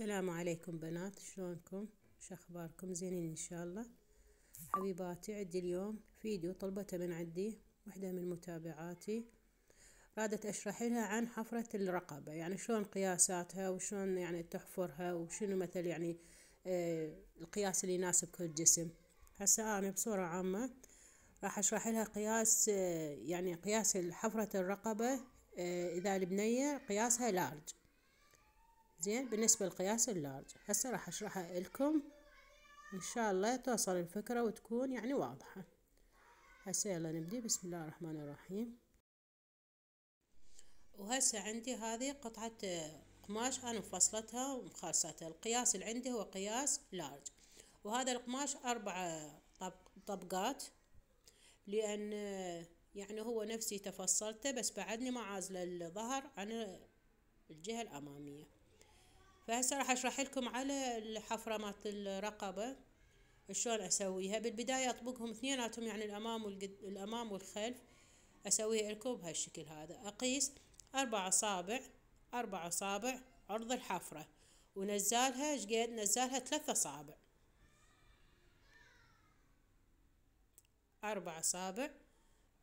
السلام عليكم بنات شلونكم شو اخباركم زينين ان شاء الله حبيباتي عندي اليوم فيديو طلبته من عندي وحده من متابعاتي رادت اشرح لها عن حفرة الرقبة يعني شلون قياساتها وشلون يعني تحفرها وشنو مثل يعني آه القياس اللي يناسب كل جسم هسه انا بصورة عامة راح اشرح لها قياس آه يعني قياس حفرة الرقبة آه اذا البنية قياسها لارج زين بالنسبة لقياس اللارج هسه راح اشرحها لكم ان شاء الله توصل الفكرة وتكون يعني واضحة هسه يلا نبدي بسم الله الرحمن الرحيم وهسه عندي هذه قطعة قماش انا مفصلتها ومخلصتها القياس اللي عندي هو قياس لارج وهذا القماش اربع طبقات لان يعني هو نفسي تفصلته بس بعدني ما عازله الظهر عن الجهة الامامية فهسه راح اشرح لكم على مات الرقبه شلون اسويها بالبدايه اطبقهم اثنيناتهم يعني الامام والقد... الامام والخلف اسويها لكم بهالشكل هذا اقيس اربع اصابع اربع اصابع عرض الحفره ونزالها شقد نزالها ثلاث اصابع اربع اصابع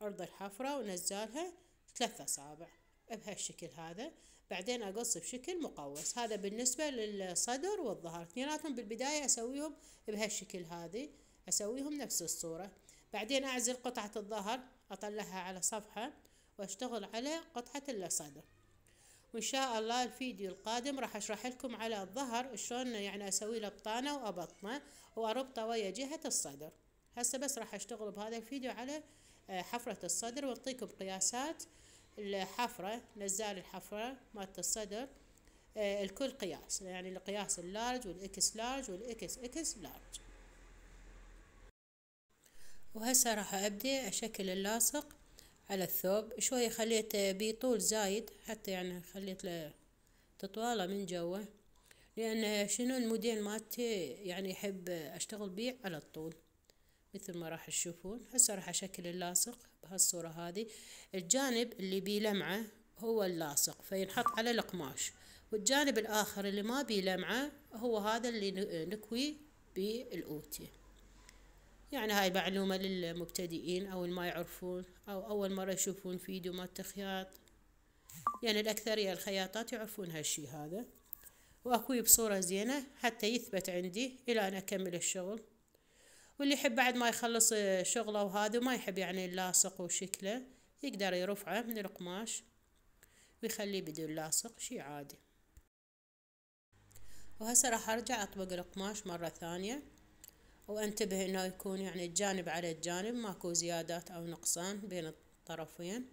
عرض الحفره ونزالها ثلاث اصابع بهالشكل هذا بعدين اقص بشكل مقوس هذا بالنسبة للصدر والظهر اثنيناتهم بالبداية اسويهم بهالشكل هذه اسويهم نفس الصورة بعدين اعزل قطعة الظهر اطلعها على صفحة واشتغل على قطعة الصدر وان شاء الله الفيديو القادم راح اشرح لكم على الظهر شلون يعني اسوي له بطانة وابطنه واربطه ويا جهة الصدر هسه بس راح اشتغل بهذا الفيديو على آه، حفرة الصدر واعطيكم قياسات الحفرة نزال الحفرة مالت الصدر آه، الكل قياس يعني القياس اللارج والاكس لارج والاكس اكس لارج وهسه راح ابدي اشكل اللاصق على الثوب شوية خليت بيه طول زايد حتى يعني خليت له تطوالة من جوه لان شنو الموديل مالتي يعني يحب اشتغل بيه على الطول مثل ما راح تشوفون هسه راح اشكل اللاصق بهالصورة هذه الجانب اللي بيه لمعة هو اللاصق فينحط على القماش والجانب الآخر اللي ما بيه لمعة هو هذا اللي نكوي بالأوتي يعني هاي معلومة للمبتدئين أو ما يعرفون أو أول مرة يشوفون فيديو مال التخياط يعني الأكثرية الخياطات يعرفون هالشي هذا وأكوي بصورة زينة حتى يثبت عندي إلى أن أكمل الشغل واللي يحب بعد ما يخلص آه، شغله وهذا وما يحب يعني اللاصق وشكله يقدر يرفعه من القماش ويخليه بدون لاصق شي عادي وهسه راح ارجع اطبق القماش مرة ثانية وانتبه انه يكون يعني الجانب على الجانب ماكو زيادات او نقصان بين الطرفين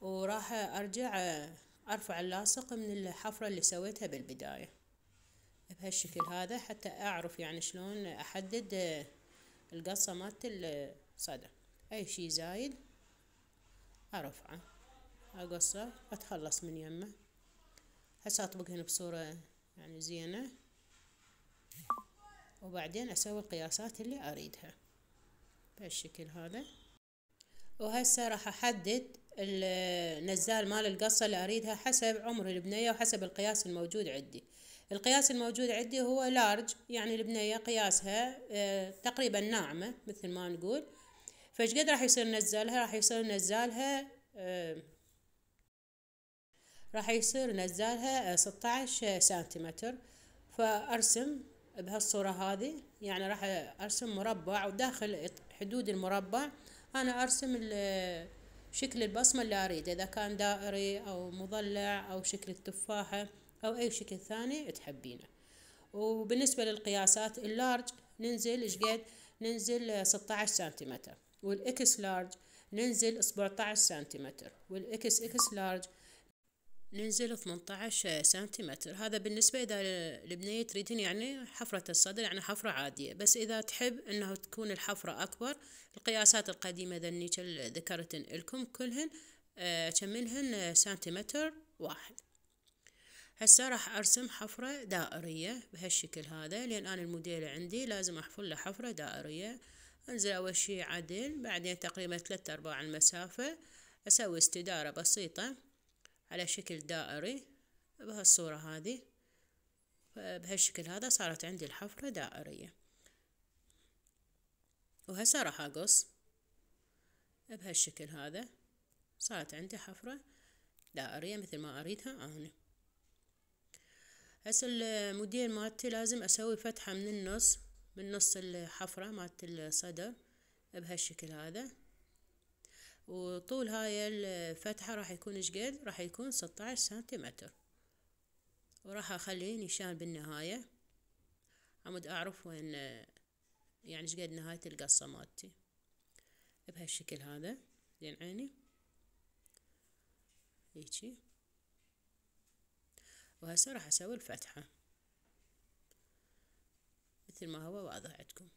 وراح ارجع آه، ارفع اللاصق من الحفرة اللي سويتها بالبداية بهالشكل هذا حتى اعرف يعني شلون احدد آه، القصة مالت الصدى اي شي زايد ارفعه اقصه اتخلص من يمه هسه اطبقهن بصورة يعني زينة وبعدين اسوي القياسات اللي اريدها بهالشكل هذا وهسه راح احدد النزال مال القصة اللي اريدها حسب عمر البنية وحسب القياس الموجود عندي القياس الموجود عندي هو لارج يعني البنية قياسها آه، تقريبا ناعمة مثل ما نقول فايش قد راح يصير نزالها راح يصير نزالها آه، راح يصير نزالها 16 آه، سنتيمتر فأرسم بهالصورة هذه يعني راح أرسم مربع وداخل حدود المربع أنا أرسم شكل البصمة اللي أريده إذا كان دائري أو مضلع أو شكل التفاحة أو أي شكل ثاني تحبينه وبالنسبة للقياسات اللارج ننزل إيش قد ننزل 16 سنتيمتر والإكس لارج ننزل 17 سنتيمتر والإكس إكس لارج ننزل 18 سنتيمتر هذا بالنسبة إذا البنية تريدين يعني حفرة الصدر يعني حفرة عادية بس إذا تحب أنه تكون الحفرة أكبر القياسات القديمة ذنيك ذكرت لكم كلهن آه، منهن سنتيمتر واحد هسه راح ارسم حفرة دائرية بهالشكل هذا لان انا الموديل عندي لازم احفر له حفرة دائرية انزل اول شي عدل بعدين تقريبا ثلاثة ارباع المسافة اسوي استدارة بسيطة على شكل دائري بهالصورة هذه بهالشكل هذا صارت عندي الحفرة دائرية وهسه راح اقص بهالشكل هذا صارت عندي حفرة دائرية مثل ما اريدها انا هسه المدير مالتي لازم اسوي فتحة من النص من نص الحفرة مالت الصدر بهالشكل هذا وطول هاي الفتحة راح يكون شقد راح يكون 16 سنتيمتر وراح اخليه نشان بالنهاية عمود اعرف وين يعني شقد نهاية القصة مالتي بهالشكل هذا زين عيني هيجي وهسه راح اسوي الفتحة مثل ما هو واضح عندكم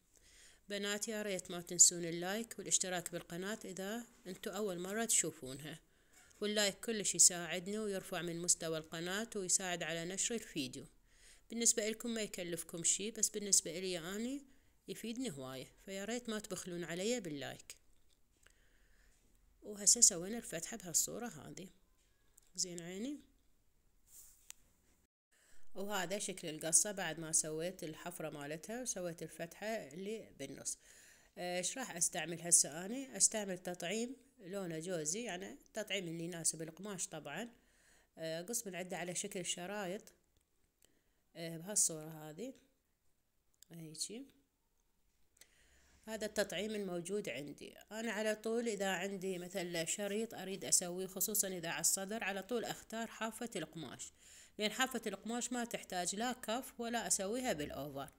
بنات يا ريت ما تنسون اللايك والاشتراك بالقناة اذا انتو اول مرة تشوفونها واللايك كلش يساعدني ويرفع من مستوى القناة ويساعد على نشر الفيديو بالنسبة لكم ما يكلفكم شي بس بالنسبة لي أني يفيدني هواية فيا ريت ما تبخلون علي باللايك وهسه سوينا الفتحة بهالصورة هذه زين عيني وهذا شكل القصة بعد ما سويت الحفرة مالتها وسويت الفتحة اللي بالنص آه، ايش راح استعمل هسه انا استعمل تطعيم لونه جوزي يعني التطعيم اللي يناسب القماش طبعا اقص آه، من عده على شكل شرايط آه، بهالصورة هذه هيجي هذا التطعيم الموجود عندي أنا على طول إذا عندي مثلا شريط أريد أسويه خصوصا إذا على الصدر على طول أختار حافة القماش لأن حافة القماش ما تحتاج لا كف ولا أسويها بالأوفر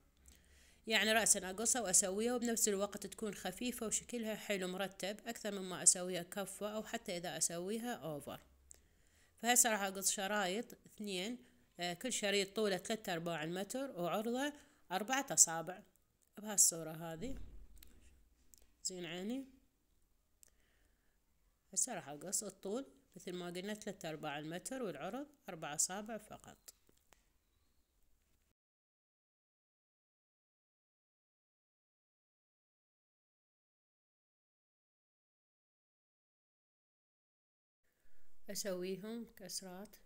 يعني رأسا أقصها وأسويها وبنفس الوقت تكون خفيفة وشكلها حلو مرتب أكثر مما أسويها كفة أو حتى إذا أسويها أوفر فهسه راح أقص شرايط اثنين آه، كل شريط طوله ثلاثة أرباع المتر وعرضه أربعة أصابع بهالصورة هذه زين عيني هسه راح أقص الطول مثل ما قلنا ثلاثة أرباع المتر والعرض أربع أصابع فقط أسويهم كسرات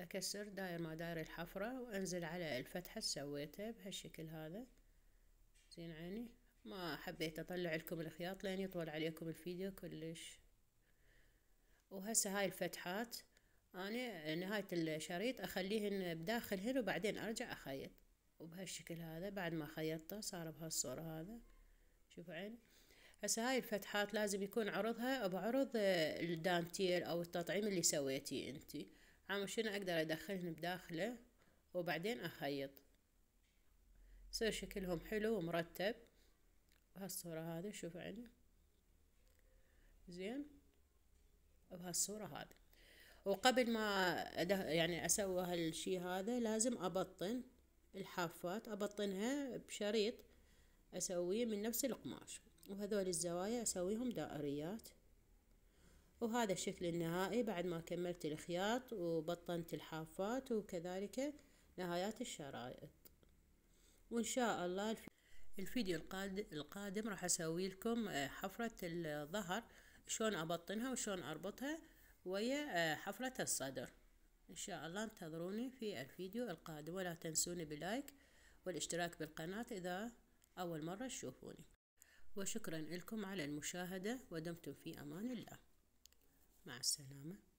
أكسر داير ما داير الحفرة وأنزل على الفتحة سويتها بهالشكل هذا زين عيني ما حبيت أطلع لكم الخياط لين يطول عليكم الفيديو كلش وهسه هاي الفتحات أنا نهاية الشريط أخليهن بداخلهن وبعدين أرجع أخيط وبهالشكل هذا بعد ما خيطته صار بهالصورة هذا شوفوا عين هسه هاي الفتحات لازم يكون عرضها بعرض الدانتيل أو التطعيم اللي سويتيه انتي عم شنو أقدر أدخلهن بداخله وبعدين أخيط يصير شكلهم حلو ومرتب بهالصورة هذا شوفوا عين زين بهالصورة هذه وقبل ما يعني اسوي هالشي هذا لازم ابطن الحافات ابطنها بشريط اسويه من نفس القماش وهذول الزوايا اسويهم دائريات وهذا الشكل النهائي بعد ما كملت الخياط وبطنت الحافات وكذلك نهايات الشرائط وان شاء الله الفيديو القادم راح اسوي لكم حفرة الظهر شلون أبطنها وشلون أربطها ويا آه، حفرة الصدر إن شاء الله انتظروني في الفيديو القادم ولا تنسوني بلايك والاشتراك بالقناة إذا أول مرة تشوفوني وشكرا لكم على المشاهدة ودمتم في أمان الله مع السلامة